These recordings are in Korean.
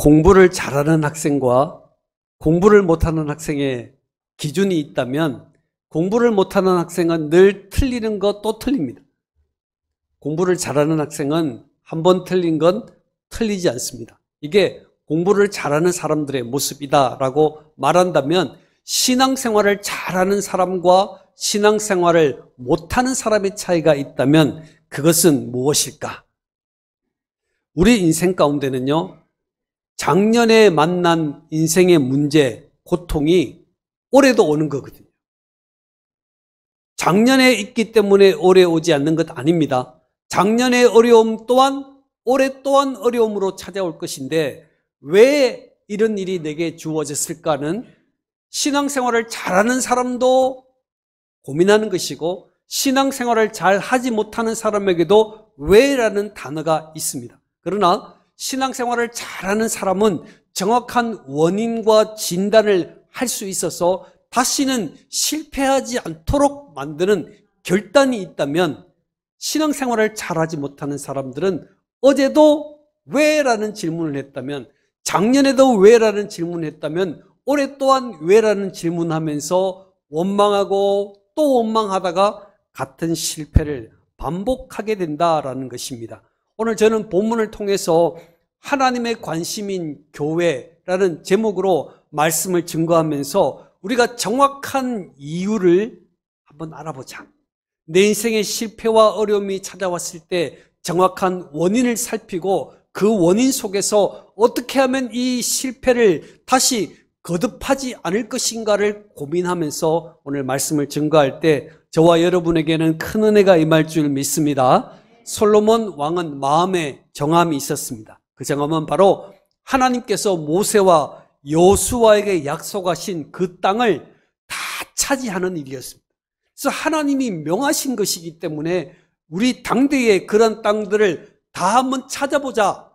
공부를 잘하는 학생과 공부를 못하는 학생의 기준이 있다면 공부를 못하는 학생은 늘 틀리는 것 또 틀립니다. 공부를 잘하는 학생은 한번 틀린 건 틀리지 않습니다. 이게 공부를 잘하는 사람들의 모습이다라고 말한다면 신앙생활을 잘하는 사람과 신앙생활을 못하는 사람의 차이가 있다면 그것은 무엇일까? 우리 인생 가운데는요, 작년에 만난 인생의 문제, 고통이 올해도 오는 거거든요. 작년에 있기 때문에 올해 오지 않는 것 아닙니다. 작년의 어려움 또한 올해 또한 어려움으로 찾아올 것인데 왜 이런 일이 내게 주어졌을까는 신앙생활을 잘하는 사람도 고민하는 것이고 신앙생활을 잘 하지 못하는 사람에게도 왜라는 단어가 있습니다. 그러나 신앙생활을 잘하는 사람은 정확한 원인과 진단을 할 수 있어서 다시는 실패하지 않도록 만드는 결단이 있다면 신앙생활을 잘하지 못하는 사람들은 어제도 왜? 라는 질문을 했다면 작년에도 왜? 라는 질문을 했다면 올해 또한 왜? 라는 질문하면서 을 원망하고 또 원망하다가 같은 실패를 반복하게 된다라는 것입니다. 오늘 저는 본문을 통해서 하나님의 관심인 교회라는 제목으로 말씀을 증거하면서 우리가 정확한 이유를 한번 알아보자. 내 인생의 실패와 어려움이 찾아왔을 때 정확한 원인을 살피고 그 원인 속에서 어떻게 하면 이 실패를 다시 거듭하지 않을 것인가를 고민하면서 오늘 말씀을 증거할 때 저와 여러분에게는 큰 은혜가 임할 줄 믿습니다. 솔로몬 왕은 마음에 정함이 있었습니다. 그 정함은 바로 하나님께서 모세와 여수와에게 약속하신 그 땅을 다 차지하는 일이었습니다. 그래서 하나님이 명하신 것이기 때문에 우리 당대의 그런 땅들을 다 한번 찾아보자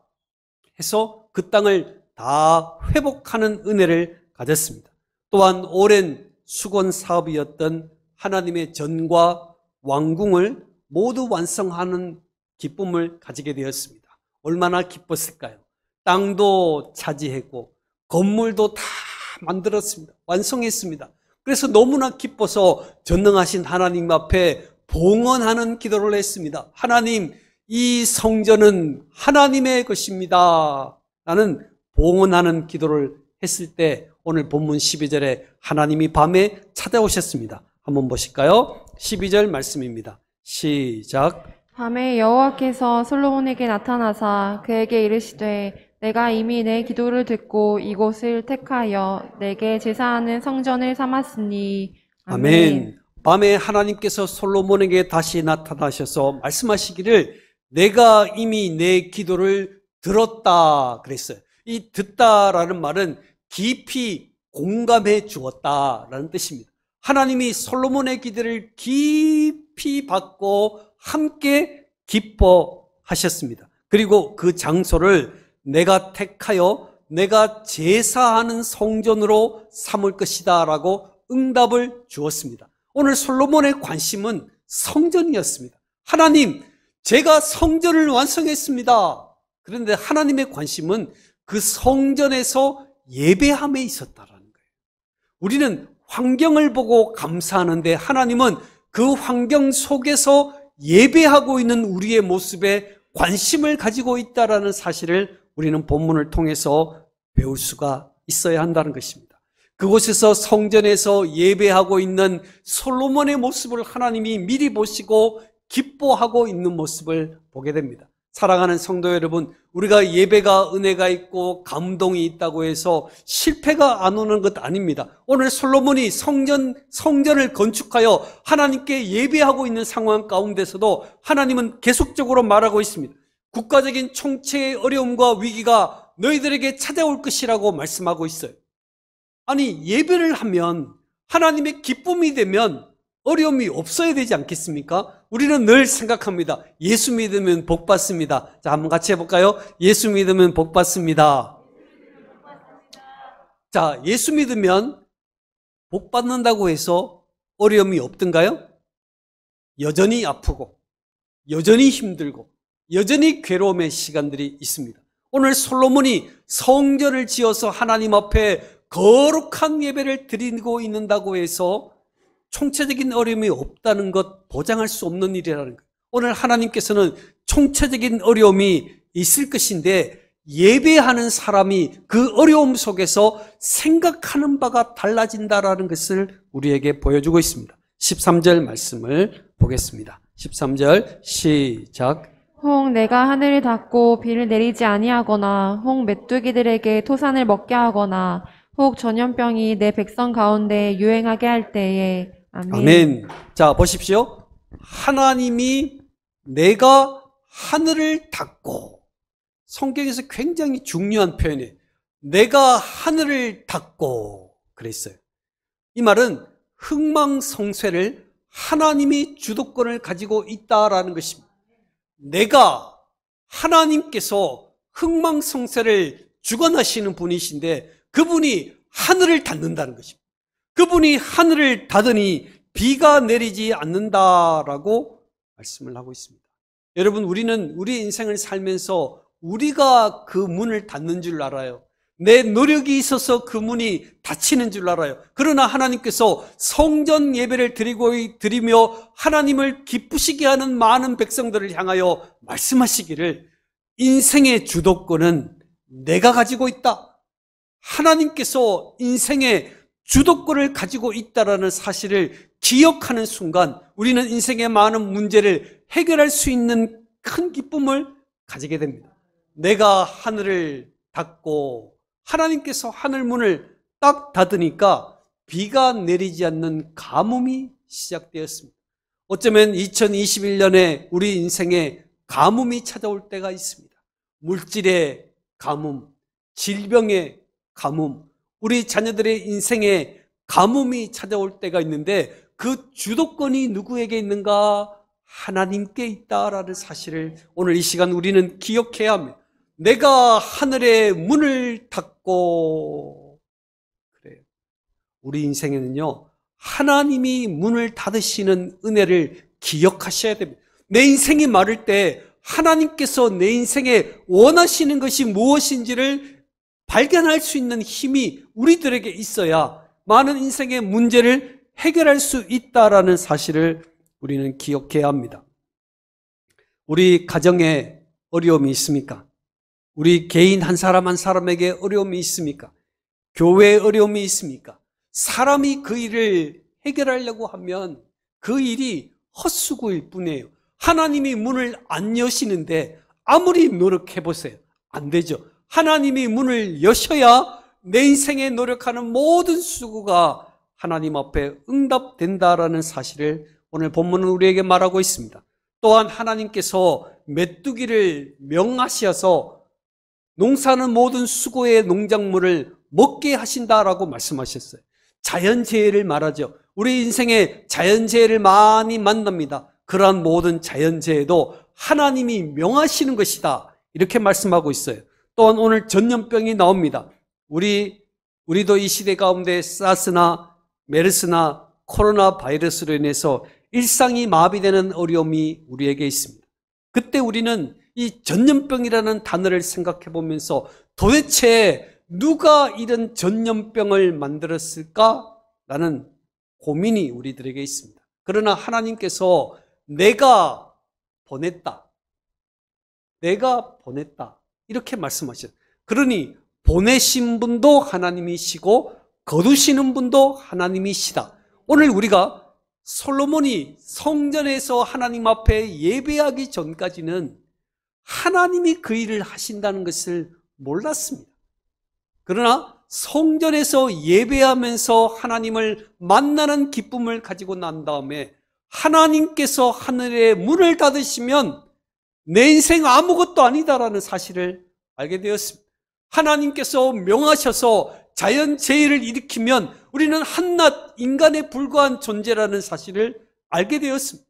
해서 그 땅을 다 회복하는 은혜를 가졌습니다. 또한 오랜 수건 사업이었던 하나님의 전과 왕궁을 모두 완성하는 기쁨을 가지게 되었습니다. 얼마나 기뻤을까요? 땅도 차지했고 건물도 다 만들었습니다. 완성했습니다. 그래서 너무나 기뻐서 전능하신 하나님 앞에 봉헌하는 기도를 했습니다. 하나님, 이 성전은 하나님의 것입니다. 나는 봉헌하는 기도를 했을 때 오늘 본문 12절에 하나님이 밤에 찾아오셨습니다. 한번 보실까요? 12절 말씀입니다. 시작. 밤에 여호와께서 솔로몬에게 나타나사 그에게 이르시되 내가 이미 내 기도를 듣고 이곳을 택하여 내게 제사하는 성전을 삼았으니 아멘. 아멘. 밤에 하나님께서 솔로몬에게 다시 나타나셔서 말씀하시기를 내가 이미 내 기도를 들었다 그랬어요. 이 듣다라는 말은 깊이 공감해 주었다라는 뜻입니다. 하나님이 솔로몬의 기도를 깊이 받고 함께 기뻐하셨습니다. 그리고 그 장소를 내가 택하여 내가 제사하는 성전으로 삼을 것이다 라고 응답을 주었습니다. 오늘 솔로몬의 관심은 성전이었습니다. 하나님, 제가 성전을 완성했습니다. 그런데 하나님의 관심은 그 성전에서 예배함에 있었다라는 거예요. 우리는 환경을 보고 감사하는데 하나님은 그 환경 속에서 예배하고 있는 우리의 모습에 관심을 가지고 있다라는 사실을 우리는 본문을 통해서 배울 수가 있어야 한다는 것입니다. 그곳에서 성전에서 예배하고 있는 솔로몬의 모습을 하나님이 미리 보시고 기뻐하고 있는 모습을 보게 됩니다. 사랑하는 성도 여러분, 우리가 예배가 은혜가 있고 감동이 있다고 해서 실패가 안 오는 것 아닙니다. 오늘 솔로몬이 성전, 성전을 건축하여 하나님께 예배하고 있는 상황 가운데서도 하나님은 계속적으로 말하고 있습니다. 국가적인 총체의 어려움과 위기가 너희들에게 찾아올 것이라고 말씀하고 있어요. 아니, 예배를 하면 하나님의 기쁨이 되면 어려움이 없어야 되지 않겠습니까? 우리는 늘 생각합니다. 예수 믿으면 복 받습니다. 자, 한번 같이 해볼까요? 예수 믿으면 복 받습니다. 자, 예수 믿으면 복 받는다고 해서 어려움이 없던가요? 여전히 아프고, 여전히 힘들고, 여전히 괴로움의 시간들이 있습니다. 오늘 솔로몬이 성전을 지어서 하나님 앞에 거룩한 예배를 드리고 있는다고 해서 총체적인 어려움이 없다는 것 보장할 수 없는 일이라는 거예요. 오늘 하나님께서는 총체적인 어려움이 있을 것인데 예배하는 사람이 그 어려움 속에서 생각하는 바가 달라진다라는 것을 우리에게 보여주고 있습니다. 13절 말씀을 보겠습니다. 13절 시작. 혹 내가 하늘을 닫고 비를 내리지 아니하거나 혹 메뚜기들에게 토산을 먹게 하거나 혹 전염병이 내 백성 가운데 유행하게 할 때에 아멘. 아멘. 자, 보십시오. 하나님이 내가 하늘을 닫고 성경에서 굉장히 중요한 표현이 내가 하늘을 닫고 그랬어요. 이 말은 흥망성쇠를 하나님이 주도권을 가지고 있다라는 것입니다. 내가 하나님께서 흥망성쇠를 주관하시는 분이신데 그분이 하늘을 닫는다는 것입니다. 그분이 하늘을 닫으니 비가 내리지 않는다라고 말씀을 하고 있습니다. 여러분, 우리는 우리 인생을 살면서 우리가 그 문을 닫는 줄 알아요. 내 노력이 있어서 그 문이 닫히는 줄 알아요. 그러나 하나님께서 성전 예배를 드리고 드리며 하나님을 기쁘시게 하는 많은 백성들을 향하여 말씀하시기를 인생의 주도권은 내가 가지고 있다. 하나님께서 인생의 주도권을 가지고 있다라는 사실을 기억하는 순간 우리는 인생의 많은 문제를 해결할 수 있는 큰 기쁨을 가지게 됩니다. 내가 하늘을 닫고 하나님께서 하늘 문을 딱 닫으니까 비가 내리지 않는 가뭄이 시작되었습니다. 어쩌면 2021년에 우리 인생에 가뭄이 찾아올 때가 있습니다. 물질의 가뭄, 질병의 가뭄, 우리 자녀들의 인생에 가뭄이 찾아올 때가 있는데 그 주도권이 누구에게 있는가? 하나님께 있다라는 사실을 오늘 이 시간 우리는 기억해야 합니다. 내가 하늘의 문을 닫고 그래요. 우리 인생에는요. 하나님이 문을 닫으시는 은혜를 기억하셔야 됩니다. 내 인생이 마를 때 하나님께서 내 인생에 원하시는 것이 무엇인지를 발견할 수 있는 힘이 우리들에게 있어야 많은 인생의 문제를 해결할 수 있다라는 사실을 우리는 기억해야 합니다. 우리 가정에 어려움이 있습니까? 우리 개인 한 사람 한 사람에게 어려움이 있습니까? 교회에 어려움이 있습니까? 사람이 그 일을 해결하려고 하면 그 일이 헛수고일 뿐이에요. 하나님이 문을 안 여시는데 아무리 노력해보세요. 안 되죠. 하나님이 문을 여셔야 내 인생에 노력하는 모든 수고가 하나님 앞에 응답된다라는 사실을 오늘 본문은 우리에게 말하고 있습니다. 또한 하나님께서 메뚜기를 명하시어서 농사는 모든 수고의 농작물을 먹게 하신다라고 말씀하셨어요. 자연재해를 말하죠. 우리 인생에 자연재해를 많이 만납니다. 그러한 모든 자연재해도 하나님이 명하시는 것이다. 이렇게 말씀하고 있어요. 또한 오늘 전염병이 나옵니다. 우리 우리도 이 시대 가운데 사스나 메르스나 코로나 바이러스로 인해서 일상이 마비되는 어려움이 우리에게 있습니다. 그때 우리는 이 전염병이라는 단어를 생각해 보면서 도대체 누가 이런 전염병을 만들었을까? 라는 고민이 우리들에게 있습니다. 그러나 하나님께서 내가 보냈다. 내가 보냈다. 이렇게 말씀하셨 그러니 보내신 분도 하나님이시고 거두시는 분도 하나님이시다. 오늘 우리가 솔로몬이 성전에서 하나님 앞에 예배하기 전까지는 하나님이 그 일을 하신다는 것을 몰랐습니다. 그러나 성전에서 예배하면서 하나님을 만나는 기쁨을 가지고 난 다음에 하나님께서 하늘의 문을 닫으시면 내 인생 아무것도 아니다라는 사실을 알게 되었습니다. 하나님께서 명하셔서 자연재해를 일으키면 우리는 한낱 인간에 불과한 존재라는 사실을 알게 되었습니다.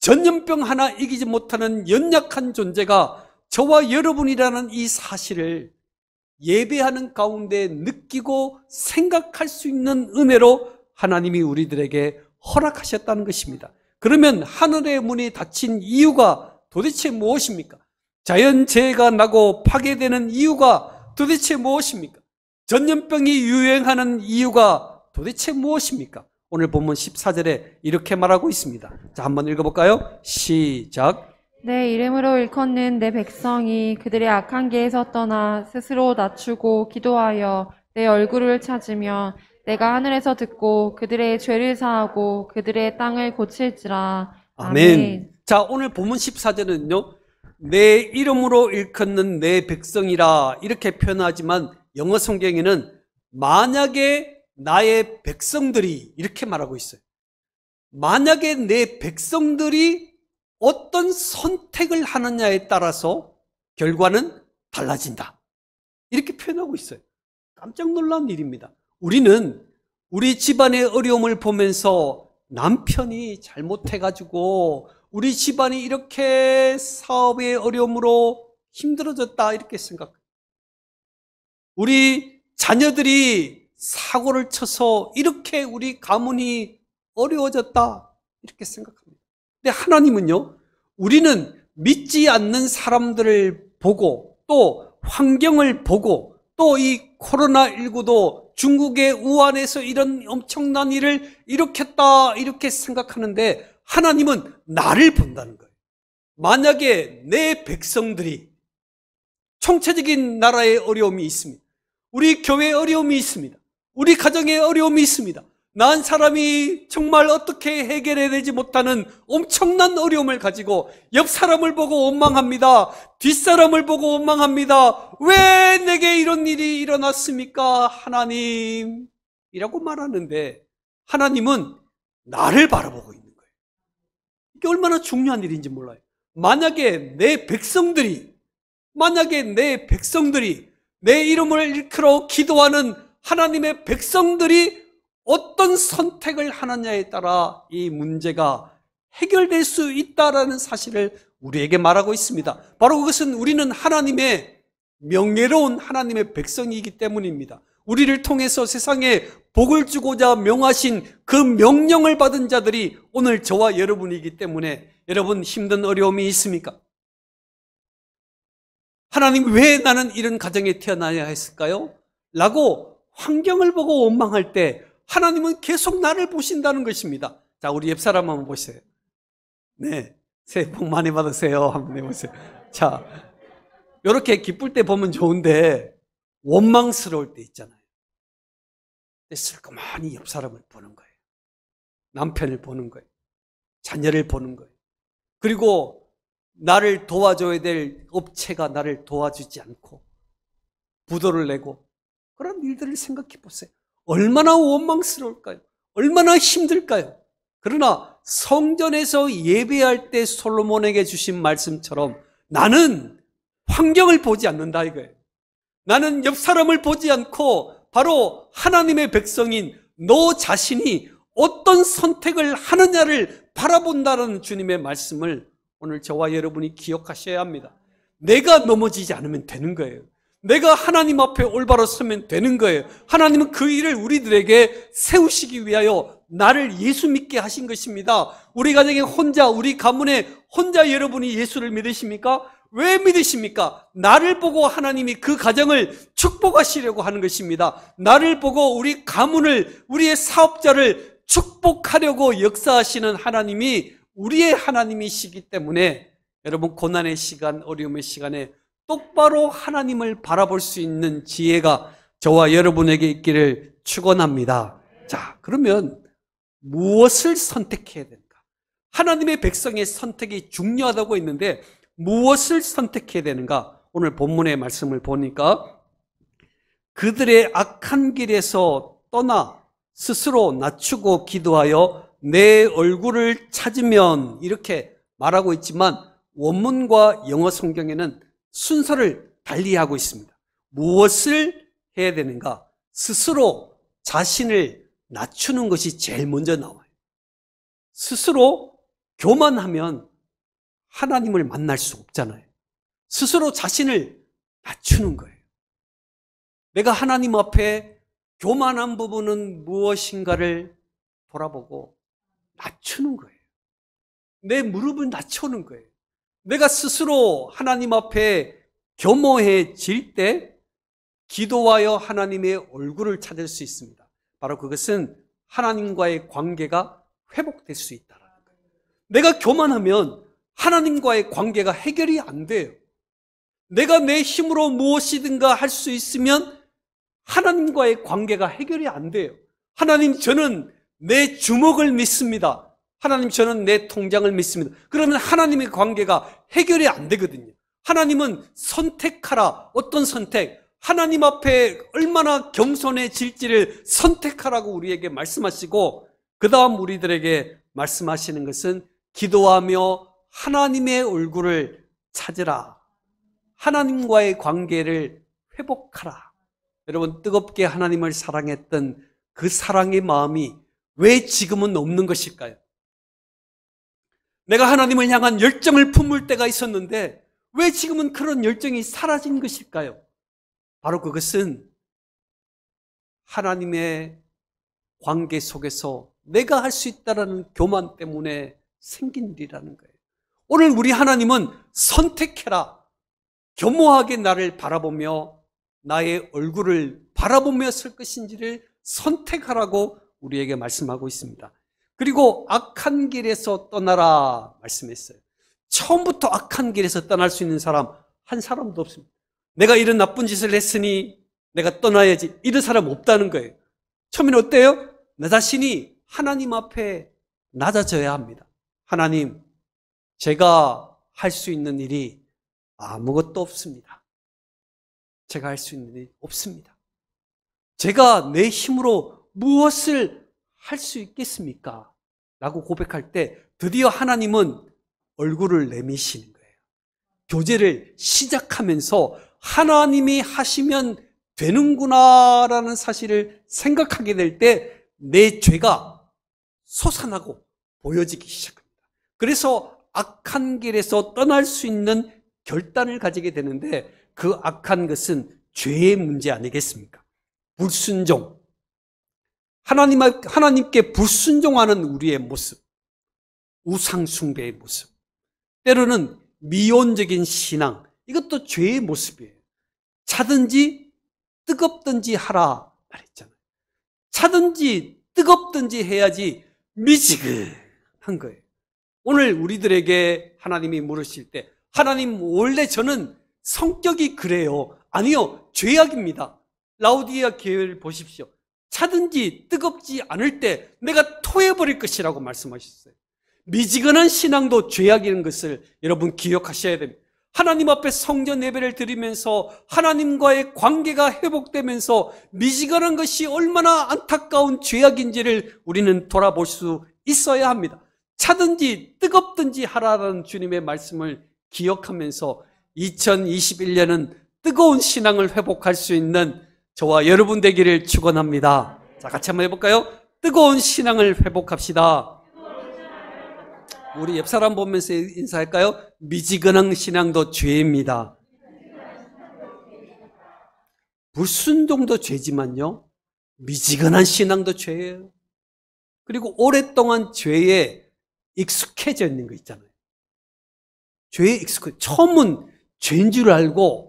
전염병 하나 이기지 못하는 연약한 존재가 저와 여러분이라는 이 사실을 예배하는 가운데 느끼고 생각할 수 있는 은혜로 하나님이 우리들에게 허락하셨다는 것입니다. 그러면 하늘의 문이 닫힌 이유가 도대체 무엇입니까? 자연재해가 나고 파괴되는 이유가 도대체 무엇입니까? 전염병이 유행하는 이유가 도대체 무엇입니까? 오늘 본문 14절에 이렇게 말하고 있습니다. 자, 한번 읽어볼까요? 시작. 내 이름으로 일컫는 내 백성이 그들의 악한 길에서 떠나 스스로 낮추고 기도하여 내 얼굴을 찾으며 내가 하늘에서 듣고 그들의 죄를 사하고 그들의 땅을 고칠지라. 아멘. 아멘. 자, 오늘 본문 14절은요. 내 이름으로 일컫는 내 백성이라 이렇게 표현하지만 영어 성경에는 만약에 나의 백성들이 이렇게 말하고 있어요. 만약에 내 백성들이 어떤 선택을 하느냐에 따라서 결과는 달라진다. 이렇게 표현하고 있어요. 깜짝 놀란 일입니다. 우리는 우리 집안의 어려움을 보면서 남편이 잘못해가지고 우리 집안이 이렇게 사업의 어려움으로 힘들어졌다 이렇게 생각합니다. 우리 자녀들이 사고를 쳐서 이렇게 우리 가문이 어려워졌다 이렇게 생각합니다. 근데 하나님은요. 우리는 믿지 않는 사람들을 보고 또 환경을 보고 또 이 코로나19도 중국의 우한에서 이런 엄청난 일을 일으켰다 이렇게 생각하는데 하나님은 나를 본다는 거예요. 만약에 내 백성들이 총체적인 나라의 어려움이 있습니다. 우리 교회의 어려움이 있습니다. 우리 가정의 어려움이 있습니다. 난 사람이 정말 어떻게 해결해야 되지 못하는 엄청난 어려움을 가지고 옆 사람을 보고 원망합니다. 뒷사람을 보고 원망합니다. 왜 내게 이런 일이 일어났습니까? 하나님. 이라고 말하는데 하나님은 나를 바라보고 있는 이게 얼마나 중요한 일인지 몰라요. 만약에 내 백성들이, 만약에 내 백성들이 내 이름을 일컬어 기도하는 하나님의 백성들이 어떤 선택을 하느냐에 따라 이 문제가 해결될 수 있다라는 사실을 우리에게 말하고 있습니다. 바로 그것은 우리는 하나님의 명예로운 하나님의 백성이기 때문입니다. 우리를 통해서 세상에 복을 주고자 명하신 그 명령을 받은 자들이 오늘 저와 여러분이기 때문에 여러분 힘든 어려움이 있습니까? 하나님 왜 나는 이런 가정에 태어나야 했을까요? 라고 환경을 보고 원망할 때 하나님은 계속 나를 보신다는 것입니다. 자, 우리 옆사람 한번 보세요. 네. 새해 복 많이 받으세요. 한번 해보세요. 자, 이렇게 기쁠 때 보면 좋은데 원망스러울 때 있잖아요. 슬그머니 옆 사람을 보는 거예요. 남편을 보는 거예요. 자녀를 보는 거예요. 그리고 나를 도와줘야 될 업체가 나를 도와주지 않고 부도를 내고 그런 일들을 생각해 보세요. 얼마나 원망스러울까요? 얼마나 힘들까요? 그러나 성전에서 예배할 때 솔로몬에게 주신 말씀처럼 나는 환경을 보지 않는다 이거예요. 나는 옆 사람을 보지 않고 바로 하나님의 백성인 너 자신이 어떤 선택을 하느냐를 바라본다는 주님의 말씀을 오늘 저와 여러분이 기억하셔야 합니다. 내가 넘어지지 않으면 되는 거예요. 내가 하나님 앞에 올바로 서면 되는 거예요. 하나님은 그 일을 우리들에게 세우시기 위하여 나를 예수 믿게 하신 것입니다. 우리 가정에 혼자, 우리 가문에 혼자 여러분이 예수를 믿으십니까? 왜 믿으십니까? 나를 보고 하나님이 그 가정을 축복하시려고 하는 것입니다. 나를 보고 우리 가문을, 우리의 사업자를 축복하려고 역사하시는 하나님이 우리의 하나님이시기 때문에 여러분 고난의 시간, 어려움의 시간에 똑바로 하나님을 바라볼 수 있는 지혜가 저와 여러분에게 있기를 축원합니다. 자, 그러면 무엇을 선택해야 되는가? 하나님의 백성의 선택이 중요하다고 했는데 무엇을 선택해야 되는가? 오늘 본문의 말씀을 보니까 그들의 악한 길에서 떠나 스스로 낮추고 기도하여 내 얼굴을 찾으면 이렇게 말하고 있지만 원문과 영어 성경에는 순서를 달리하고 있습니다. 무엇을 해야 되는가? 스스로 자신을 낮추는 것이 제일 먼저 나와요. 스스로 교만하면 하나님을 만날 수 없잖아요. 스스로 자신을 낮추는 거예요. 내가 하나님 앞에 교만한 부분은 무엇인가를 돌아보고 낮추는 거예요. 내 무릎을 낮추는 거예요. 내가 스스로 하나님 앞에 겸허해질 때 기도하여 하나님의 얼굴을 찾을 수 있습니다. 바로 그것은 하나님과의 관계가 회복될 수 있다라는 거예요. 내가 교만하면 하나님과의 관계가 해결이 안 돼요. 내가 내 힘으로 무엇이든가 할 수 있으면 하나님과의 관계가 해결이 안 돼요. 하나님, 저는 내 주먹을 믿습니다. 하나님, 저는 내 통장을 믿습니다. 그러면 하나님의 관계가 해결이 안 되거든요. 하나님은 선택하라. 어떤 선택? 하나님 앞에 얼마나 겸손해질지를 선택하라고 우리에게 말씀하시고, 그 다음 우리들에게 말씀하시는 것은 기도하며 하나님의 얼굴을 찾으라. 하나님과의 관계를 회복하라. 여러분, 뜨겁게 하나님을 사랑했던 그 사랑의 마음이 왜 지금은 없는 것일까요? 내가 하나님을 향한 열정을 품을 때가 있었는데 왜 지금은 그런 열정이 사라진 것일까요? 바로 그것은 하나님의 관계 속에서 내가 할 수 있다라는 교만 때문에 생긴 일이라는 거예요. 오늘 우리 하나님은 선택해라. 겸허하게 나를 바라보며 나의 얼굴을 바라보며 설 것인지를 선택하라고 우리에게 말씀하고 있습니다. 그리고 악한 길에서 떠나라 말씀했어요. 처음부터 악한 길에서 떠날 수 있는 사람 한 사람도 없습니다. 내가 이런 나쁜 짓을 했으니 내가 떠나야지. 이런 사람 없다는 거예요. 처음에는 어때요? 나 자신이 하나님 앞에 낮아져야 합니다. 하나님, 제가 할 수 있는 일이 아무것도 없습니다. 제가 할 수 있는 일이 없습니다. 제가 내 힘으로 무엇을 할 수 있겠습니까? 라고 고백할 때 드디어 하나님은 얼굴을 내미시는 거예요. 교제를 시작하면서 하나님이 하시면 되는구나라는 사실을 생각하게 될 때 내 죄가 솟아나고 보여지기 시작합니다. 그래서 악한 길에서 떠날 수 있는 결단을 가지게 되는데 그 악한 것은 죄의 문제 아니겠습니까? 불순종. 하나님, 하나님께 불순종하는 우리의 모습. 우상숭배의 모습. 때로는 미온적인 신앙. 이것도 죄의 모습이에요. 차든지 뜨겁든지 하라 말했잖아요. 차든지 뜨겁든지 해야지 미지근한 거예요. 오늘 우리들에게 하나님이 물으실 때 하나님 원래 저는 성격이 그래요. 아니요. 죄악입니다. 라우디아 계회를 보십시오. 차든지 뜨겁지 않을 때 내가 토해버릴 것이라고 말씀하셨어요. 미지근한 신앙도 죄악이라는 것을 여러분 기억하셔야 됩니다. 하나님 앞에 성전 예배를 드리면서 하나님과의 관계가 회복되면서 미지근한 것이 얼마나 안타까운 죄악인지를 우리는 돌아볼 수 있어야 합니다. 차든지 뜨겁든지 하라라는 주님의 말씀을 기억하면서 2021년은 뜨거운 신앙을 회복할 수 있는 저와 여러분 되기를 축원합니다. 자, 같이 한번 해볼까요? 뜨거운 신앙을 회복합시다. 우리 옆 사람 보면서 인사할까요? 미지근한 신앙도 죄입니다. 불순종도 죄지만요, 미지근한 신앙도 죄예요. 그리고 오랫동안 죄에 익숙해져 있는 거 있잖아요. 죄에 익숙해. 처음은 죄인 줄 알고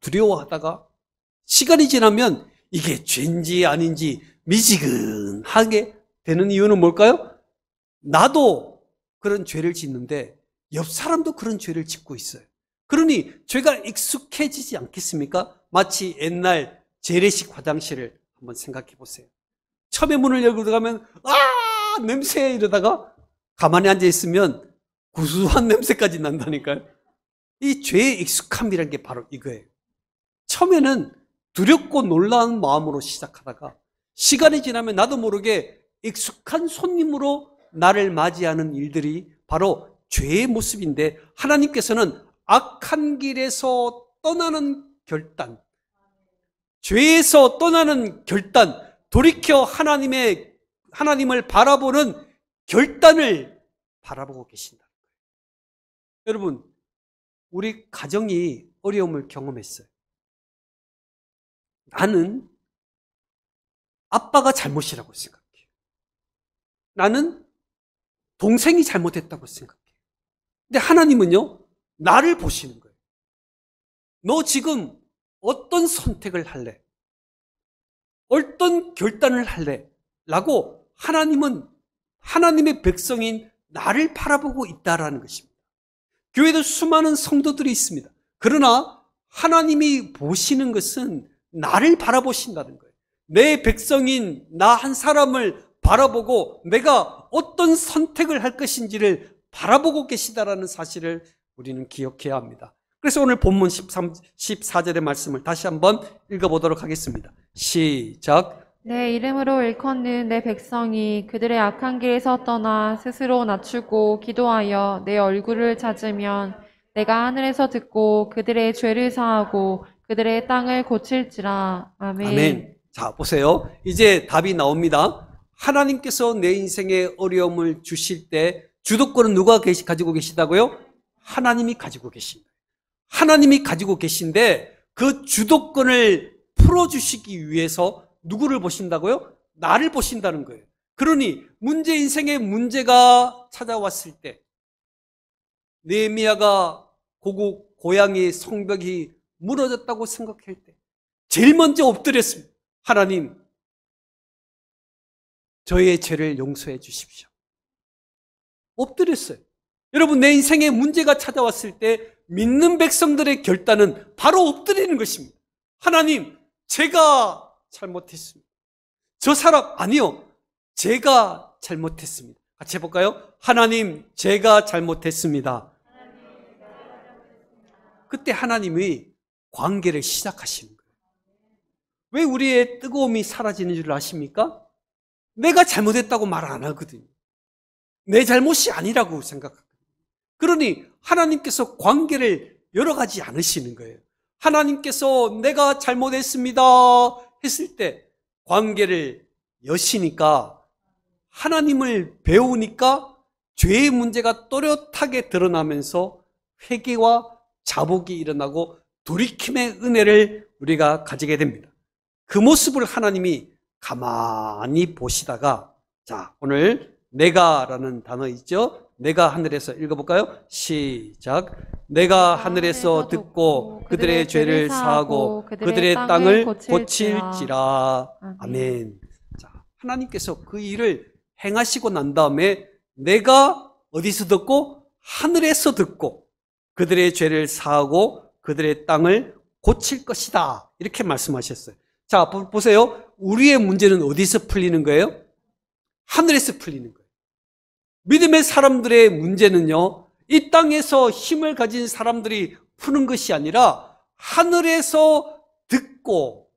두려워하다가 시간이 지나면 이게 죄인지 아닌지 미지근하게 되는 이유는 뭘까요? 나도 그런 죄를 짓는데 옆 사람도 그런 죄를 짓고 있어요. 그러니 죄가 익숙해지지 않겠습니까? 마치 옛날 재래식 화장실을 한번 생각해 보세요. 처음에 문을 열고 들어가면 아 냄새 이러다가 가만히 앉아 있으면 구수한 냄새까지 난다니까요. 이 죄에 익숙함이라게 바로 이거예요. 처음에는 두렵고 놀라운 마음으로 시작하다가 시간이 지나면 나도 모르게 익숙한 손님으로 나를 맞이하는 일들이 바로 죄의 모습인데 하나님께서는 악한 길에서 떠나는 결단, 죄에서 떠나는 결단, 돌이켜 하나님의 하나님을 바라보는 결단을 바라보고 계신다는 거예요. 여러분, 우리 가정이 어려움을 경험했어요. 나는 아빠가 잘못이라고 생각해요. 나는 동생이 잘못했다고 생각해요. 근데 하나님은요, 나를 보시는 거예요. 너 지금 어떤 선택을 할래? 어떤 결단을 할래? 라고 하나님은 하나님의 백성인 나를 바라보고 있다라는 것입니다. 교회도 수많은 성도들이 있습니다. 그러나 하나님이 보시는 것은 나를 바라보신다는 거예요. 내 백성인 나 한 사람을 바라보고 내가 어떤 선택을 할 것인지를 바라보고 계시다라는 사실을 우리는 기억해야 합니다. 그래서 오늘 본문 13, 14절의 말씀을 다시 한번 읽어보도록 하겠습니다. 시작. 내 이름으로 일컫는 내 백성이 그들의 악한 길에서 떠나 스스로 낮추고 기도하여 내 얼굴을 찾으면 내가 하늘에서 듣고 그들의 죄를 사하고 그들의 땅을 고칠지라. 아멘. 아멘. 자, 보세요. 이제 답이 나옵니다. 하나님께서 내 인생에 어려움을 주실 때 주도권은 누가 계시, 가지고 계시다고요? 하나님이 가지고 계십 하나님이 가지고 계신데 그 주도권을 풀어주시기 위해서 누구를 보신다고요? 나를 보신다는 거예요. 그러니 문제 인생의 문제가 찾아왔을 때 네미아가 고국 고향의 성벽이 무너졌다고 생각할 때 제일 먼저 엎드렸습니다. 하나님 저의 죄를 용서해 주십시오. 엎드렸어요. 여러분 내 인생에 문제가 찾아왔을 때 믿는 백성들의 결단은 바로 엎드리는 것입니다. 하나님 제가 잘못했습니다. 저 사람 아니요. 제가 잘못했습니다. 같이 해볼까요? 하나님, 제가 잘못했습니다. 그때 하나님이 관계를 시작하시는 거예요. 왜 우리의 뜨거움이 사라지는 줄 아십니까? 내가 잘못했다고 말 안 하거든요. 내 잘못이 아니라고 생각하거든 그러니 하나님께서 관계를 열어가지 않으시는 거예요. 하나님께서 내가 잘못했습니다. 했을 때 관계를 여시니까 하나님을 배우니까 죄의 문제가 또렷하게 드러나면서 회개와 자복이 일어나고 돌이킴의 은혜를 우리가 가지게 됩니다. 그 모습을 하나님이 가만히 보시다가 자 오늘 내가라는 단어 있죠 내가 하늘에서 읽어볼까요? 시작. 내가 아, 네, 하늘에서 듣고 그들의 죄를 사하고 그들의 땅을 고칠지라. 아멘. 자, 하나님께서 그 일을 행하시고 난 다음에 내가 어디서 듣고 하늘에서 듣고 그들의 죄를 사하고 그들의 땅을 고칠 것이다. 이렇게 말씀하셨어요. 자, 보세요. 우리의 문제는 어디서 풀리는 거예요? 하늘에서 풀리는 거예요. 믿음의 사람들의 문제는요, 이 땅에서 힘을 가진 사람들이 푸는 것이 아니라 하늘에서 듣고,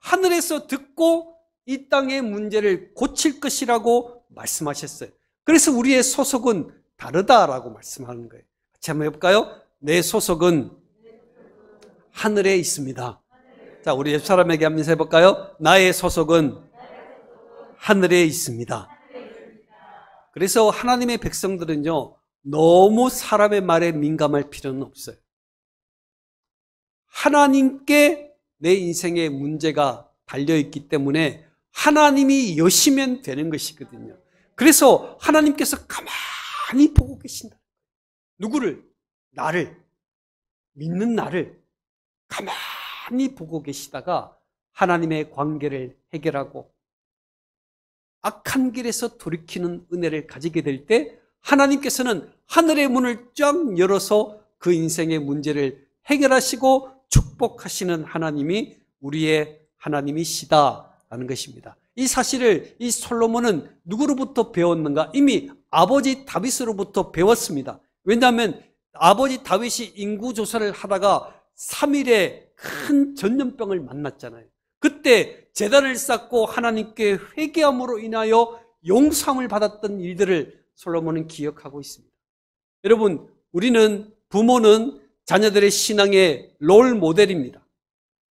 하늘에서 듣고 이 땅의 문제를 고칠 것이라고 말씀하셨어요. 그래서 우리의 소속은 다르다라고 말씀하는 거예요. 같이 한번 해볼까요? 내 소속은 하늘에 있습니다. 자, 우리 옆 사람에게 한번 해볼까요? 나의 소속은 하늘에 있습니다. 그래서 하나님의 백성들은요, 너무 사람의 말에 민감할 필요는 없어요. 하나님께 내 인생의 문제가 달려있기 때문에 하나님이 여시면 되는 것이거든요. 그래서 하나님께서 가만히 보고 계신다. 누구를? 나를. 믿는 나를 가만히 보고 계시다가 하나님의 관계를 해결하고 악한 길에서 돌이키는 은혜를 가지게 될 때 하나님께서는 하늘의 문을 쫙 열어서 그 인생의 문제를 해결하시고 축복하시는 하나님이 우리의 하나님이시다라는 것입니다. 이 사실을 이 솔로몬은 누구로부터 배웠는가? 이미 아버지 다윗으로부터 배웠습니다. 왜냐하면 아버지 다윗이 인구 조사를 하다가 3일에 큰 전염병을 만났잖아요. 그때 재단을 쌓고 하나님께 회개함으로 인하여 용서함을 받았던 일들을 솔로몬은 기억하고 있습니다. 여러분, 우리는 부모는 자녀들의 신앙의 롤 모델입니다.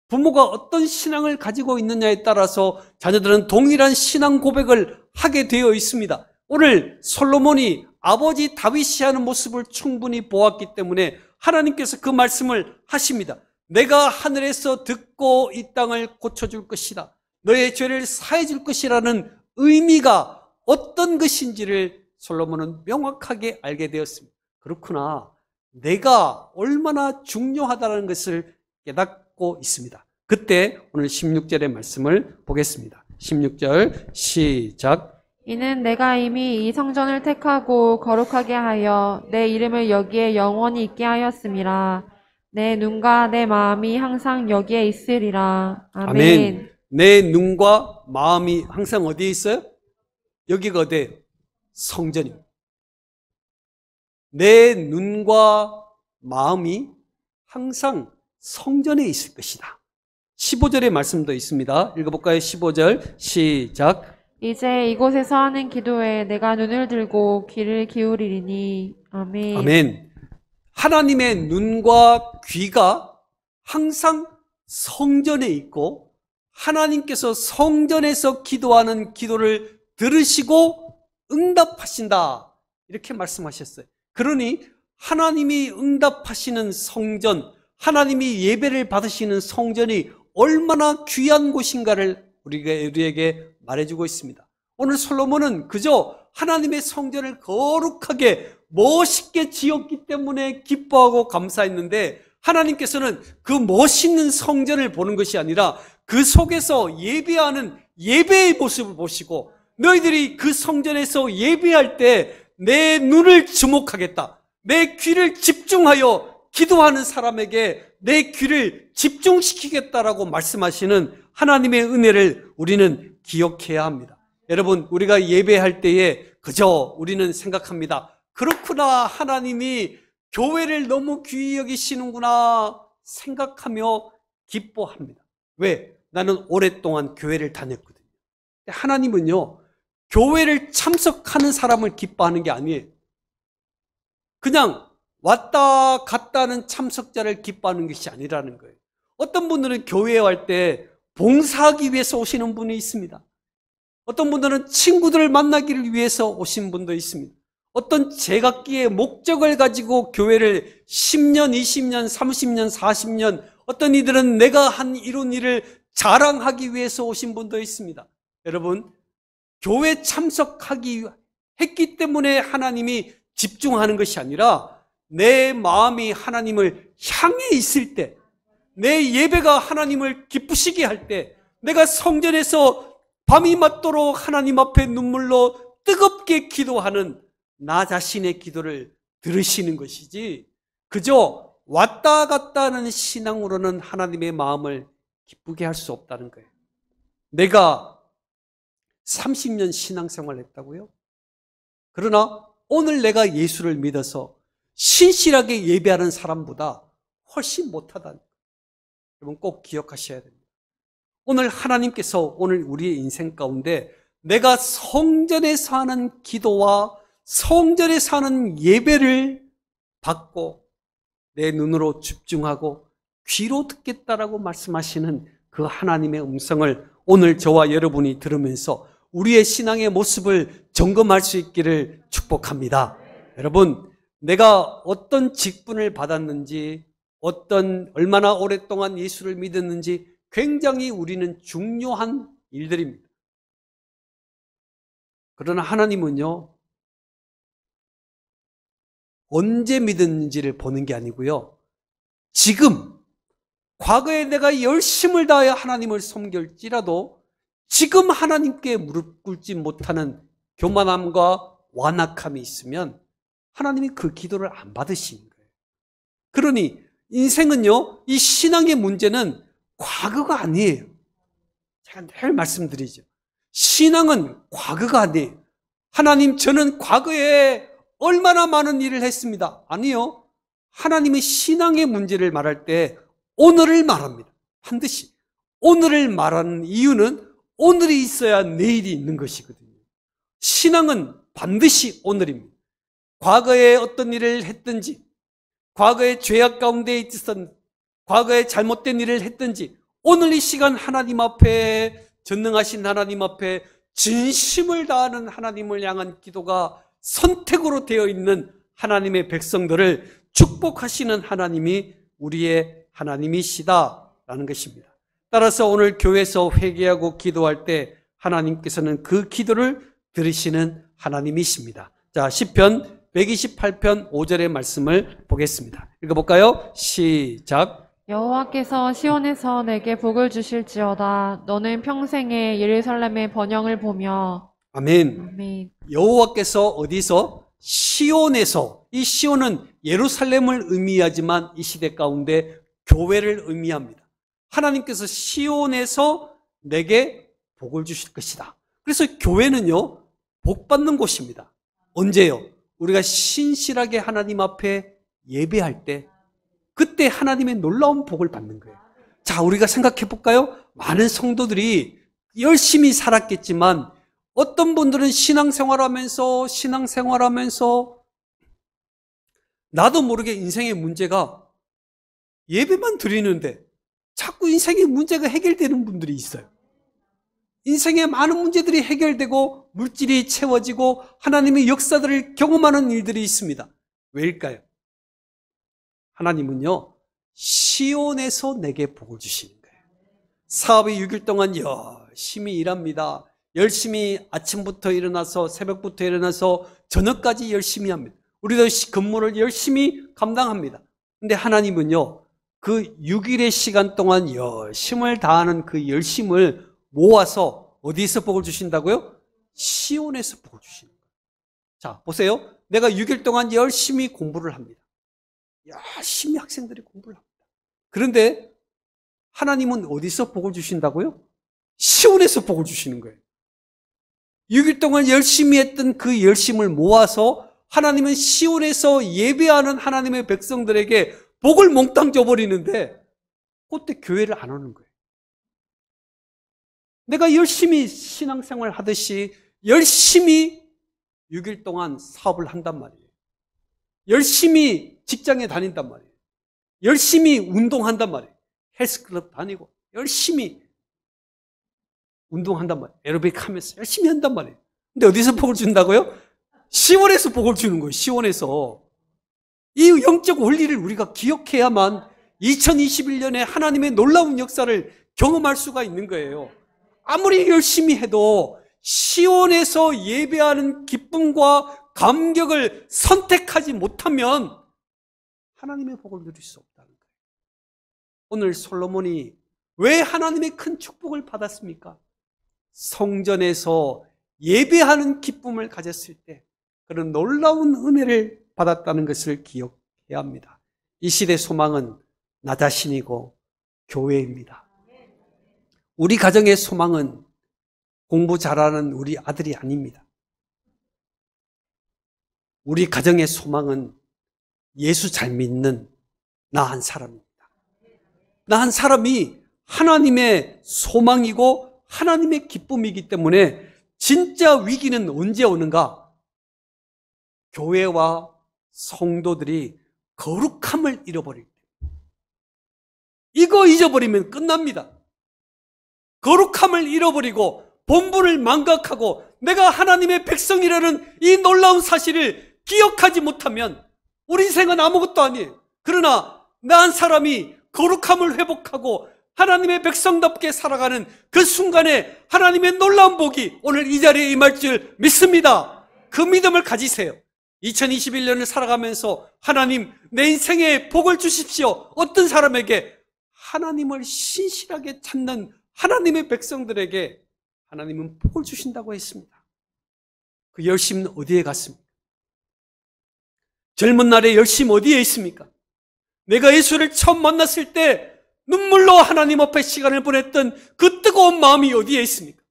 부모가 어떤 신앙을 가지고 있느냐에 따라서 자녀들은 동일한 신앙 고백을 하게 되어 있습니다. 오늘 솔로몬이 아버지 다윗이 하는 모습을 충분히 보았기 때문에 하나님께서 그 말씀을 하십니다. 내가 하늘에서 듣고 이 땅을 고쳐줄 것이다. 너의 죄를 사해줄 것이라는 의미가 어떤 것인지를 솔로몬은 명확하게 알게 되었습니다. 그렇구나. 내가 얼마나 중요하다는 것을 깨닫고 있습니다. 그때 오늘 16절의 말씀을 보겠습니다. 16절 시작. 이는 내가 이미 이 성전을 택하고 거룩하게 하여 내 이름을 여기에 영원히 있게 하였음이라. 내 눈과 내 마음이 항상 여기에 있으리라. 아멘. 아멘. 내 눈과 마음이 항상 어디에 있어요? 여기가 어디? 성전입니다. 내 눈과 마음이 항상 성전에 있을 것이다. 15절의 말씀도 있습니다. 읽어볼까요? 15절 시작. 이제 이곳에서 하는 기도에 내가 눈을 들고 귀를 기울이리니 아멘. 아멘. 하나님의 눈과 귀가 항상 성전에 있고 하나님께서 성전에서 기도하는 기도를 들으시고 응답하신다. 이렇게 말씀하셨어요. 그러니 하나님이 응답하시는 성전, 하나님이 예배를 받으시는 성전이 얼마나 귀한 곳인가를 우리에게 말해주고 있습니다. 오늘 솔로몬은 그저 하나님의 성전을 거룩하게 멋있게 지었기 때문에 기뻐하고 감사했는데 하나님께서는 그 멋있는 성전을 보는 것이 아니라 그 속에서 예배하는 예배의 모습을 보시고 너희들이 그 성전에서 예배할 때 내 눈을 주목하겠다. 내 귀를 집중하여 기도하는 사람에게 내 귀를 집중시키겠다라고 말씀하시는 하나님의 은혜를 우리는 기억해야 합니다. 여러분, 우리가 예배할 때에 그저 우리는 생각합니다. 그렇구나. 하나님이 교회를 너무 귀히 여기시는구나 생각하며 기뻐합니다. 왜? 나는 오랫동안 교회를 다녔거든요. 하나님은요, 교회를 참석하는 사람을 기뻐하는 게 아니에요. 그냥 왔다 갔다 는 참석자를 기뻐하는 것이 아니라는 거예요. 어떤 분들은 교회에 올때 봉사하기 위해서 오시는 분이 있습니다. 어떤 분들은 친구들을 만나기를 위해서 오신 분도 있습니다. 어떤 제각기의 목적을 가지고 교회를 10년, 20년, 30년, 40년, 어떤 이들은 내가 한 이런 일을 자랑하기 위해서 오신 분도 있습니다. 여러분, 교회 참석하기 했기 때문에 하나님이 집중하는 것이 아니라 내 마음이 하나님을 향해 있을 때, 내 예배가 하나님을 기쁘시게 할 때, 내가 성전에서 밤이 맞도록 하나님 앞에 눈물로 뜨겁게 기도하는 나 자신의 기도를 들으시는 것이지 그저 왔다 갔다 하는 신앙으로는 하나님의 마음을 기쁘게 할 수 없다는 거예요. 내가 30년 신앙생활 했다고요? 그러나 오늘 내가 예수를 믿어서 신실하게 예배하는 사람보다 훨씬 못하다는 여러분 꼭 기억하셔야 됩니다. 오늘 하나님께서 오늘 우리의 인생 가운데 내가 성전에서 하는 기도와 성전에서 하는 예배를 받고 내 눈으로 집중하고 귀로 듣겠다라고 말씀하시는 그 하나님의 음성을 오늘 저와 여러분이 들으면서 우리의 신앙의 모습을 점검할 수 있기를 축복합니다. 여러분, 내가 어떤 직분을 받았는지, 어떤, 얼마나 오랫동안 예수를 믿었는지, 굉장히 우리는 중요한 일들입니다. 그러나 하나님은요, 언제 믿었는지를 보는 게 아니고요. 지금, 과거에 내가 열심을 다하여 하나님을 섬길지라도 지금 하나님께 무릎 꿇지 못하는 교만함과 완악함이 있으면 하나님이 그 기도를 안받으시 거예요. 그러니 인생은요, 이 신앙의 문제는 과거가 아니에요. 제가 늘 말씀드리죠. 신앙은 과거가 아니에요. 하나님, 저는 과거에 얼마나 많은 일을 했습니다. 아니요. 하나님의 신앙의 문제를 말할 때 오늘을 말합니다. 반드시. 오늘을 말하는 이유는 오늘이 있어야 내일이 있는 것이거든요. 신앙은 반드시 오늘입니다. 과거에 어떤 일을 했든지, 과거의 죄악 가운데 있었던 과거에 잘못된 일을 했든지 오늘 이 시간 하나님 앞에 전능하신 하나님 앞에 진심을 다하는 하나님을 향한 기도가 선택으로 되어 있는 하나님의 백성들을 축복하시는 하나님이 우리의 하나님이시다라는 것입니다. 따라서 오늘 교회에서 회개하고 기도할 때 하나님께서는 그 기도를 들으시는 하나님이십니다. 자, 10편 128편 5절의 말씀을 보겠습니다. 읽어볼까요? 시작. 여호와께서 시온에서 내게 복을 주실지어다. 너는 평생에 예루살렘의 번영을 보며. 아멘. 아멘. 여호와께서 어디서 시온에서 이 시온은 예루살렘을 의미하지만 이 시대 가운데 교회를 의미합니다. 하나님께서 시온에서 내게 복을 주실 것이다. 그래서 교회는요 복 받는 곳입니다. 언제요? 우리가 신실하게 하나님 앞에 예배할 때 그때 하나님의 놀라운 복을 받는 거예요. 자, 우리가 생각해 볼까요? 많은 성도들이 열심히 살았겠지만 어떤 분들은 신앙생활 하면서 신앙생활 하면서 나도 모르게 인생의 문제가 예배만 드리는데 자꾸 인생의 문제가 해결되는 분들이 있어요. 인생의 많은 문제들이 해결되고 물질이 채워지고 하나님의 역사들을 경험하는 일들이 있습니다. 왜일까요? 하나님은요, 시온에서 내게 복을 주시는 거예요. 사업이 6일 동안 열심히 일합니다. 열심히 아침부터 일어나서 새벽부터 일어나서 저녁까지 열심히 합니다. 우리도 근무를 열심히 감당합니다. 근데 하나님은요, 그 6일의 시간 동안 열심을 다하는 그 열심을 모아서 어디서 복을 주신다고요? 시온에서 복을 주시는 거예요. 자, 보세요. 내가 6일 동안 열심히 공부를 합니다. 열심히 학생들이 공부를 합니다. 그런데 하나님은 어디서 복을 주신다고요? 시온에서 복을 주시는 거예요. 6일 동안 열심히 했던 그 열심을 모아서 하나님은 시온에서 예배하는 하나님의 백성들에게 복을 몽땅 줘버리는데 그때 교회를 안 오는 거예요. 내가 열심히 신앙생활 하듯이 열심히 6일 동안 사업을 한단 말이에요. 열심히 직장에 다닌단 말이에요. 열심히 운동한단 말이에요. 헬스클럽 다니고 열심히 운동한단 말이에요. 에어로빅 하면서 열심히 한단 말이에요. 근데 어디서 복을 준다고요? 시원에서 복을 주는 거예요. 시원에서. 이 영적 원리를 우리가 기억해야만 2021년에 하나님의 놀라운 역사를 경험할 수가 있는 거예요. 아무리 열심히 해도 시온에서 예배하는 기쁨과 감격을 선택하지 못하면 하나님의 복을 누릴 수 없다는 거예요. 오늘 솔로몬이 왜 하나님의 큰 축복을 받았습니까? 성전에서 예배하는 기쁨을 가졌을 때 그런 놀라운 은혜를 받았다는 것을 기억해야 합니다. 이 시대 소망은 나 자신이고 교회입니다. 우리 가정의 소망은 공부 잘하는 우리 아들이 아닙니다. 우리 가정의 소망은 예수 잘 믿는 나 한 사람입니다. 나 한 사람이 하나님의 소망이고 하나님의 기쁨이기 때문에 진짜 위기는 언제 오는가? 교회와 성도들이 거룩함을 잃어버릴 때. 이거 잊어버리면 끝납니다. 거룩함을 잃어버리고 본분을 망각하고 내가 하나님의 백성이라는 이 놀라운 사실을 기억하지 못하면 우리 인생은 아무것도 아니에요. 그러나 나한 사람이 거룩함을 회복하고 하나님의 백성답게 살아가는 그 순간에 하나님의 놀라운 복이 오늘 이 자리에 임할 줄 믿습니다. 그 믿음을 가지세요. 2021년을 살아가면서 하나님 내 인생에 복을 주십시오. 어떤 사람에게 하나님을 신실하게 찾는 하나님의 백성들에게 하나님은 복을 주신다고 했습니다. 그 열심은 어디에 갔습니까? 젊은 날의 열심 어디에 있습니까? 내가 예수를 처음 만났을 때 눈물로 하나님 앞에 시간을 보냈던 그 뜨거운 마음이 어디에 있습니까?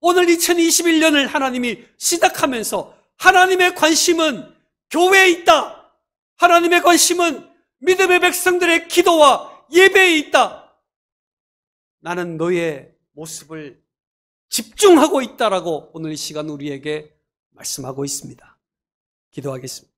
오늘 2021년을 하나님이 시작하면서 하나님의 관심은 교회에 있다. 하나님의 관심은 믿음의 백성들의 기도와 예배에 있다. 나는 너의 모습을 집중하고 있다라고 오늘 이 시간 우리에게 말씀하고 있습니다. 기도하겠습니다.